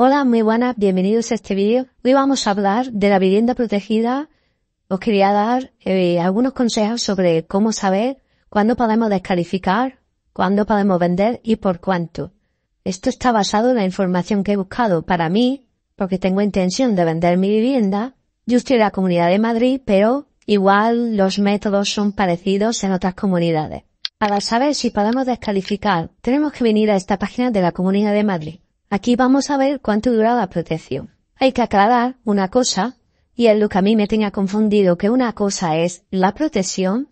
Hola, muy buenas, bienvenidos a este vídeo. Hoy vamos a hablar de la vivienda protegida. Os quería dar eh, algunos consejos sobre cómo saber cuándo podemos descalificar, cuándo podemos vender y por cuánto. Esto está basado en la información que he buscado para mí, porque tengo intención de vender mi vivienda. Yo estoy en la Comunidad de Madrid, pero igual los métodos son parecidos en otras comunidades. Para saber si podemos descalificar, tenemos que venir a esta página de la Comunidad de Madrid. Aquí vamos a ver cuánto dura la protección. Hay que aclarar una cosa, y el lo que a mí me tenga confundido, que una cosa es la protección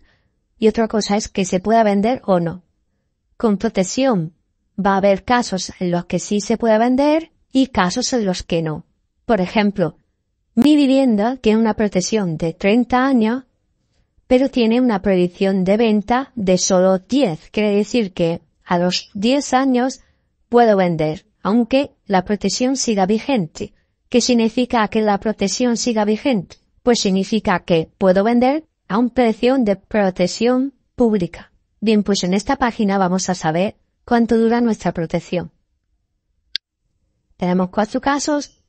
y otra cosa es que se pueda vender o no. Con protección va a haber casos en los que sí se puede vender y casos en los que no. Por ejemplo, mi vivienda tiene una protección de 30 años, pero tiene una prohibición de venta de solo 10. Quiere decir que a los 10 años puedo vender aunque la protección siga vigente. ¿Qué significa que la protección siga vigente? Pues significa que puedo vender a un precio de protección pública. Bien, pues en esta página vamos a saber cuánto dura nuestra protección. Tenemos cuatro casos.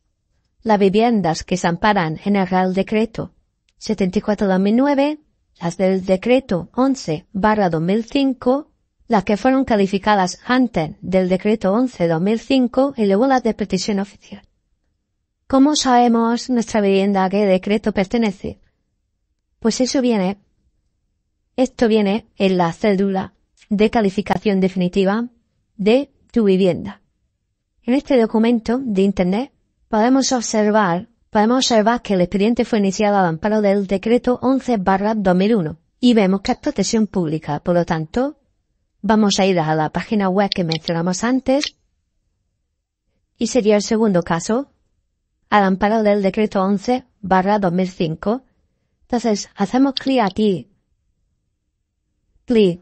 Las viviendas que se amparan en el Real Decreto 74-2009, las del Decreto 11-2005, las que fueron calificadas antes del Decreto 11-2005 y luego las de petición oficial. ¿Cómo sabemos nuestra vivienda a qué decreto pertenece? Pues eso viene, esto viene en la cédula de calificación definitiva de tu vivienda. En este documento de Internet podemos observar, podemos observar que el expediente fue iniciado al amparo del decreto 11 2001 y vemos que es protección pública, por lo tanto, Vamos a ir a la página web que mencionamos antes. Y sería el segundo caso, al amparo del decreto 11 barra 2005. Entonces, hacemos clic aquí. Clic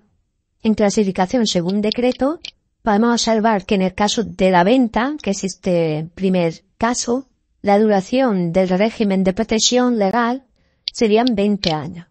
en clasificación según decreto. Podemos observar que en el caso de la venta, que es este primer caso, la duración del régimen de protección legal serían 20 años.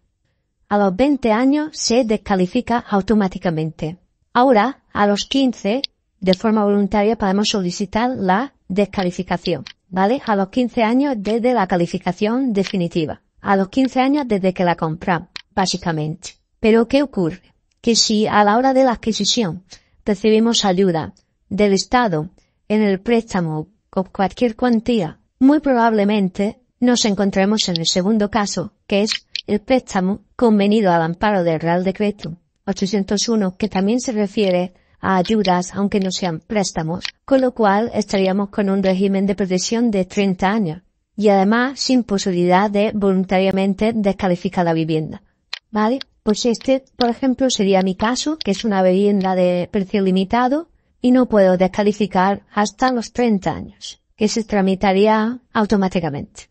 A los 20 años se descalifica automáticamente. Ahora, a los 15, de forma voluntaria podemos solicitar la descalificación, ¿vale? A los 15 años desde la calificación definitiva. A los 15 años desde que la compra, básicamente. Pero ¿qué ocurre? Que si a la hora de la adquisición recibimos ayuda del Estado en el préstamo o cualquier cuantía, muy probablemente nos encontremos en el segundo caso, que es el préstamo convenido al amparo del Real Decreto 801, que también se refiere a ayudas aunque no sean préstamos, con lo cual estaríamos con un régimen de protección de 30 años y además sin posibilidad de voluntariamente descalificar la vivienda. ¿Vale? Pues este, por ejemplo, sería mi caso, que es una vivienda de precio limitado y no puedo descalificar hasta los 30 años, que se tramitaría automáticamente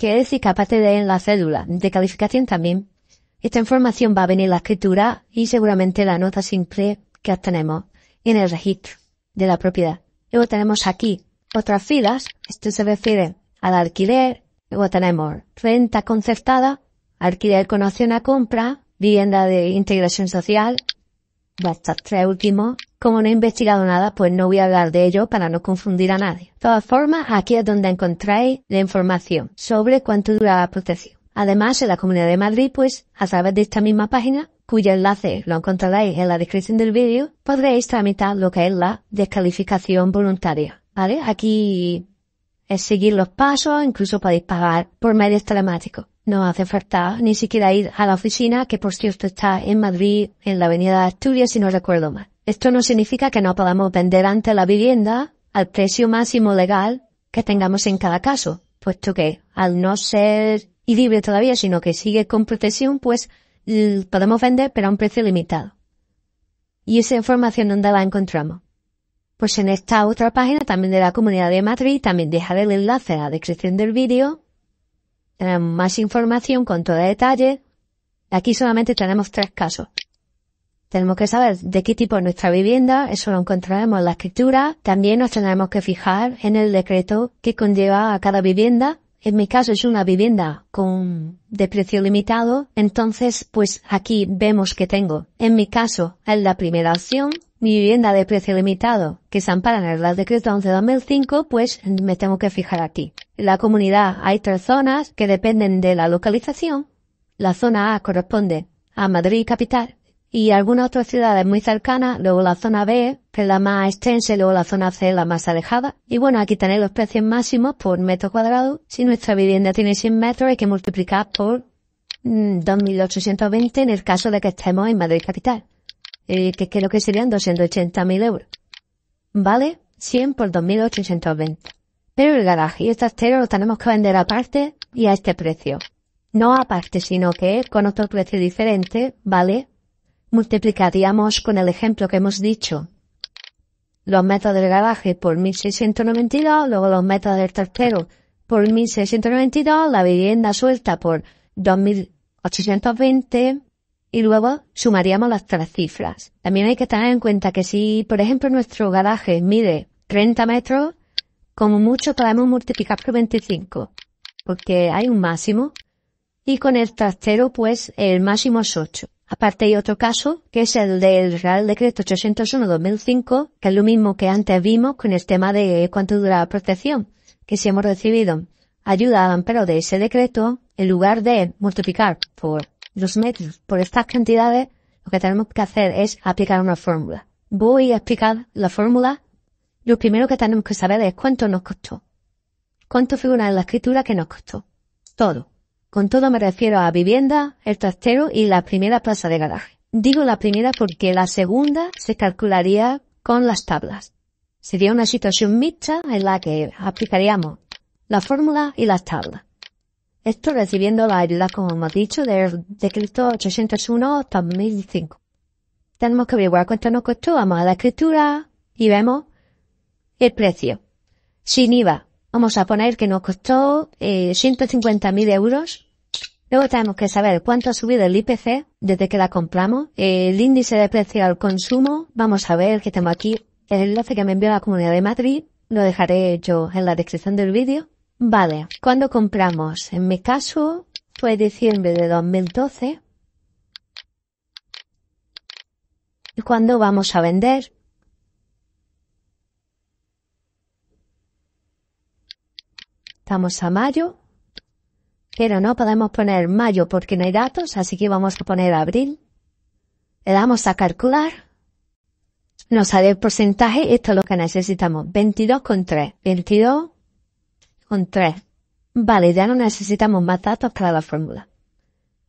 que decir y capaz de en la cédula de calificación también. Esta información va a venir la escritura y seguramente la nota simple que obtenemos en el registro de la propiedad. Luego tenemos aquí otras filas. Esto se refiere al alquiler. Luego tenemos renta concertada, alquiler con opción a compra, vivienda de integración social. Estos tres últimos como no he investigado nada, pues no voy a hablar de ello para no confundir a nadie. De todas formas, aquí es donde encontráis la información sobre cuánto dura la protección. Además, en la Comunidad de Madrid, pues, a través de esta misma página, cuyo enlace lo encontraréis en la descripción del vídeo, podréis tramitar lo que es la descalificación voluntaria. ¿Vale? Aquí es seguir los pasos, incluso podéis pagar por medios telemáticos. No hace falta ni siquiera ir a la oficina, que por cierto está en Madrid, en la avenida Asturias, si no recuerdo mal. Esto no significa que no podamos vender ante la vivienda al precio máximo legal que tengamos en cada caso, puesto que al no ser libre todavía, sino que sigue con protección, pues podemos vender pero a un precio limitado. ¿Y esa información dónde la encontramos? Pues en esta otra página también de la Comunidad de Madrid, también dejaré el enlace a la descripción del vídeo. Tenemos más información con todo detalle. Aquí solamente tenemos tres casos. Tenemos que saber de qué tipo es nuestra vivienda, eso lo encontraremos en la escritura. También nos tenemos que fijar en el decreto que conlleva a cada vivienda. En mi caso es una vivienda con de precio limitado, entonces pues aquí vemos que tengo. En mi caso es la primera opción, mi vivienda de precio limitado, que se ampara en el Decreto 11-2005, pues me tengo que fijar aquí. En la comunidad hay tres zonas que dependen de la localización. La zona A corresponde a Madrid capital, y algunas otras ciudades muy cercanas, luego la zona B, que es la más extensa, y luego la zona C, la más alejada. Y bueno, aquí tenéis los precios máximos por metro cuadrado. Si nuestra vivienda tiene 100 metros, hay que multiplicar por 2.820 mm, en el caso de que estemos en Madrid capital. Eh, que creo que serían 280.000 euros. ¿Vale? 100 por 2.820. Pero el garaje y el trastero lo tenemos que vender aparte y a este precio. No aparte, sino que con otro precio diferente, ¿vale? multiplicaríamos con el ejemplo que hemos dicho los metros del garaje por 1692, luego los metros del tercero por 1692, la vivienda suelta por 2820 y luego sumaríamos las tres cifras. También hay que tener en cuenta que si, por ejemplo, nuestro garaje mide 30 metros, como mucho podemos multiplicar por 25, porque hay un máximo y con el trastero pues el máximo es 8. Aparte hay otro caso, que es el del Real Decreto 801-2005, que es lo mismo que antes vimos con el tema de cuánto dura la protección, que si hemos recibido ayuda pero de ese decreto, en lugar de multiplicar por los metros, por estas cantidades, lo que tenemos que hacer es aplicar una fórmula. Voy a explicar la fórmula. Lo primero que tenemos que saber es cuánto nos costó. ¿Cuánto figura en la escritura que nos costó? Todo. Con todo me refiero a vivienda, el trastero y la primera plaza de garaje. Digo la primera porque la segunda se calcularía con las tablas. Sería una situación mixta en la que aplicaríamos la fórmula y las tablas. Esto recibiendo la ayuda, como hemos dicho, del decreto 801-2005. Tenemos que averiguar cuánto nos costó, vamos a la escritura y vemos el precio. Sin IVA, Vamos a poner que nos costó 150.000 eh, euros. Luego tenemos que saber cuánto ha subido el IPC desde que la compramos. el índice de precio al consumo. Vamos a ver que tengo aquí el enlace que me envió la Comunidad de Madrid. Lo dejaré yo en la descripción del vídeo. Vale, ¿cuándo compramos? En mi caso fue diciembre de 2012. ¿Y cuándo vamos a vender? Estamos a mayo, pero no podemos poner mayo porque no hay datos, así que vamos a poner abril. Le damos a calcular. Nos sale el porcentaje, esto es lo que necesitamos. 22,3. 22,3. Vale, ya no necesitamos más datos para la fórmula.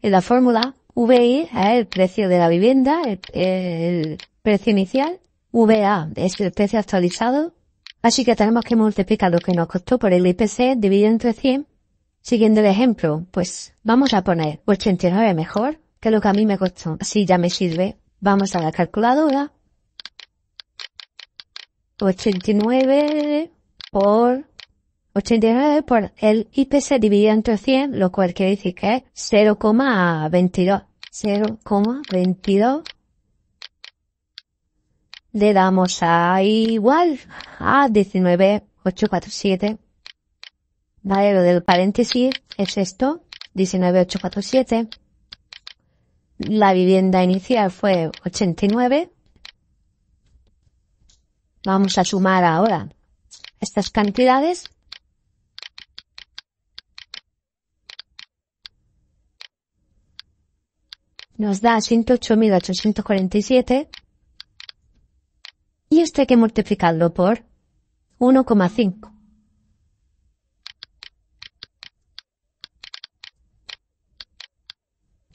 En la fórmula, VI es el precio de la vivienda, el precio inicial, VA es el precio actualizado, Así que tenemos que multiplicar lo que nos costó por el IPC dividido entre 100. Siguiendo el ejemplo, pues vamos a poner 89 mejor que lo que a mí me costó. Así ya me sirve. Vamos a la calculadora. 89 por 89 por el IPC dividido entre 100, lo cual quiere decir que es 0,22. 0,22 le damos a igual a 19847. Vale, lo del paréntesis es esto, 19847. La vivienda inicial fue 89. Vamos a sumar ahora estas cantidades. Nos da 108.847 y este que multiplicarlo por 1,5.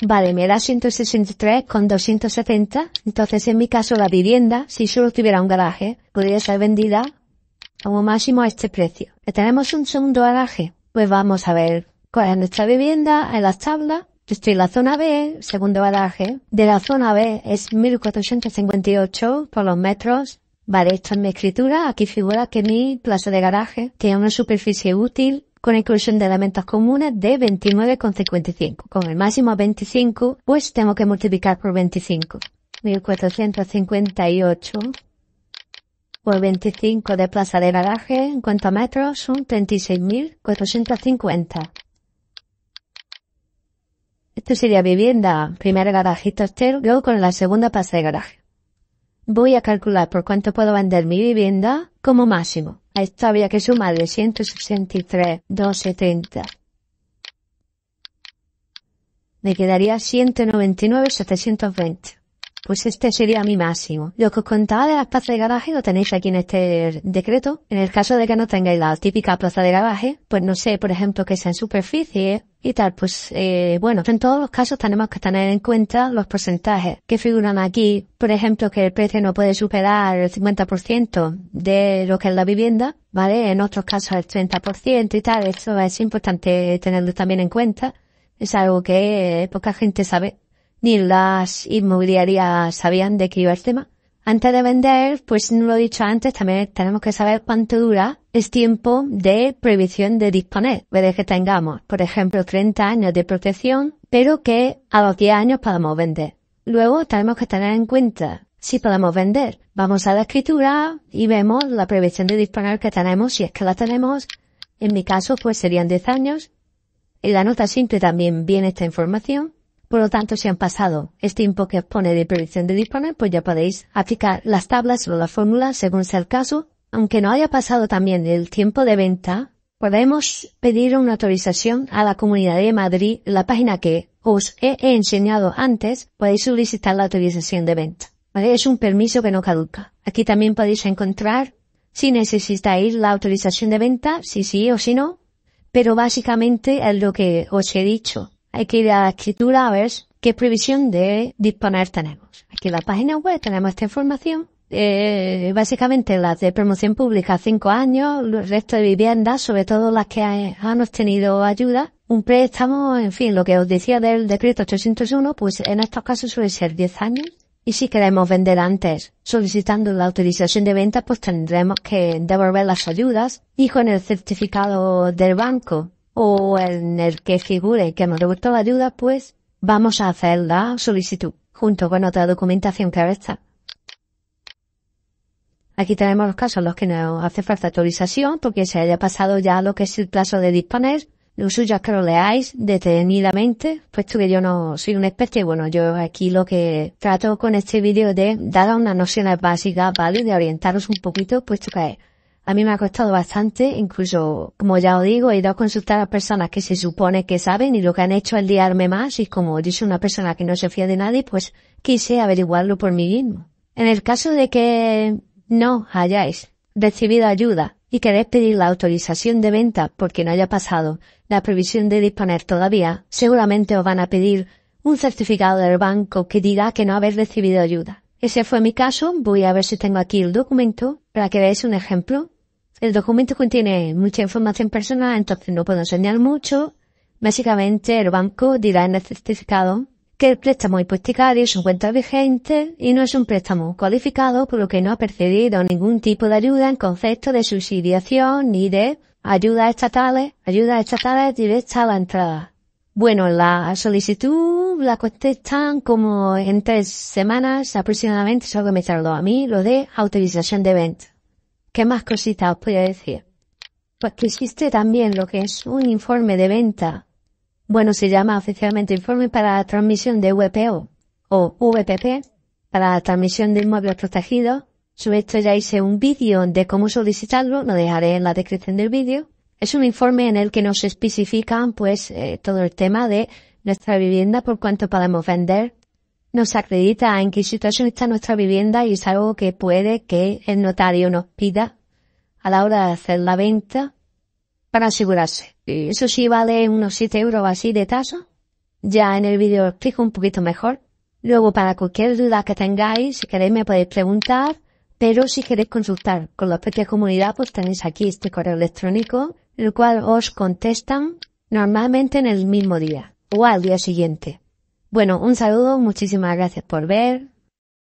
Vale, me da 163 con 270. Entonces, en mi caso, la vivienda, si solo tuviera un garaje, podría ser vendida como máximo a este precio. Tenemos un segundo garaje. Pues vamos a ver cuál es nuestra vivienda en las tablas. Estoy en la zona B, segundo garaje. De la zona B es 1458 por los metros. Vale, esto es mi escritura. Aquí figura que mi plaza de garaje tiene una superficie útil con inclusión de elementos comunes de 29,55. Con el máximo 25, pues tengo que multiplicar por 25. 1458 por 25 de plaza de garaje en cuanto a metros son 36.450. Esto sería vivienda, primer garajito estero, luego con la segunda plaza de garaje. Voy a calcular por cuánto puedo vender mi vivienda como máximo. A esto había que sumarle 163, 270. Me quedaría 199, 720 pues este sería mi máximo. Lo que os contaba de las plazas de garaje lo tenéis aquí en este decreto. En el caso de que no tengáis la típica plaza de garaje, pues no sé, por ejemplo, que sea en superficie y tal, pues eh, bueno, en todos los casos tenemos que tener en cuenta los porcentajes que figuran aquí. Por ejemplo, que el precio no puede superar el 50% de lo que es la vivienda, ¿vale? En otros casos el 30% y tal. Eso es importante tenerlo también en cuenta. Es algo que poca gente sabe ni las inmobiliarias sabían de qué iba el tema. Antes de vender, pues no lo he dicho antes, también tenemos que saber cuánto dura es tiempo de prohibición de disponer, de que tengamos, por ejemplo, 30 años de protección, pero que a los 10 años podamos vender. Luego tenemos que tener en cuenta si podemos vender. Vamos a la escritura y vemos la prohibición de disponer que tenemos, si es que la tenemos. En mi caso, pues serían 10 años. En la nota simple también viene esta información. Por lo tanto, si han pasado este tiempo que pone de predicción de disponer, pues ya podéis aplicar las tablas o las fórmulas según sea el caso. Aunque no haya pasado también el tiempo de venta, podemos pedir una autorización a la Comunidad de Madrid, la página que os he enseñado antes, podéis solicitar la autorización de venta. Es un permiso que no caduca. Aquí también podéis encontrar si necesitáis la autorización de venta, si sí o si no. Pero básicamente es lo que os he dicho hay que ir a la escritura a ver qué previsión de disponer tenemos. Aquí en la página web tenemos esta información. Eh, básicamente las de promoción pública cinco años, el resto de viviendas, sobre todo las que han obtenido ayuda, un préstamo, en fin, lo que os decía del decreto 801, pues en estos casos suele ser 10 años. Y si queremos vender antes, solicitando la autorización de venta, pues tendremos que devolver las ayudas y con el certificado del banco o en el que figure que hemos devuelto la ayuda, pues vamos a hacer la solicitud junto con otra documentación que resta. Aquí tenemos los casos en los que no hace falta actualización porque se haya pasado ya lo que es el plazo de disponer. Lo suyo es que lo leáis detenidamente, puesto que yo no soy una y Bueno, yo aquí lo que trato con este vídeo de dar unas nociones básicas, ¿vale? De orientaros un poquito, puesto que a mí me ha costado bastante, incluso, como ya os digo, he ido a consultar a personas que se supone que saben y lo que han hecho es liarme más y como dice una persona que no se fía de nadie, pues quise averiguarlo por mí mismo. En el caso de que no hayáis recibido ayuda y queréis pedir la autorización de venta porque no haya pasado la previsión de disponer todavía, seguramente os van a pedir un certificado del banco que diga que no habéis recibido ayuda. Ese fue mi caso, voy a ver si tengo aquí el documento para que veáis un ejemplo el documento contiene mucha información personal, entonces no puedo enseñar mucho. Básicamente, el banco dirá en el certificado que el préstamo hipotecario es un cuenta vigente y no es un préstamo cualificado, por lo que no ha percibido ningún tipo de ayuda en concepto de subsidiación ni de ayudas estatales, ayudas estatales directas a la entrada. Bueno, la solicitud la contestan como en tres semanas aproximadamente, solo me a mí lo de autorización de venta. ¿Qué más cositas os podía decir? Pues que existe también lo que es un informe de venta. Bueno, se llama oficialmente informe para la transmisión de VPO o VPP para la transmisión de inmuebles protegidos. Sobre esto ya hice un vídeo de cómo solicitarlo, lo dejaré en la descripción del vídeo. Es un informe en el que nos especifican pues eh, todo el tema de nuestra vivienda por cuánto podemos vender, nos acredita en qué situación está nuestra vivienda y es algo que puede que el notario nos pida a la hora de hacer la venta para asegurarse. eso sí vale unos 7 euros así de tasa. Ya en el vídeo explico un poquito mejor. Luego para cualquier duda que tengáis, si queréis me podéis preguntar, pero si queréis consultar con la propia comunidad, pues tenéis aquí este correo electrónico, el cual os contestan normalmente en el mismo día o al día siguiente. Bueno, un saludo, muchísimas gracias por ver,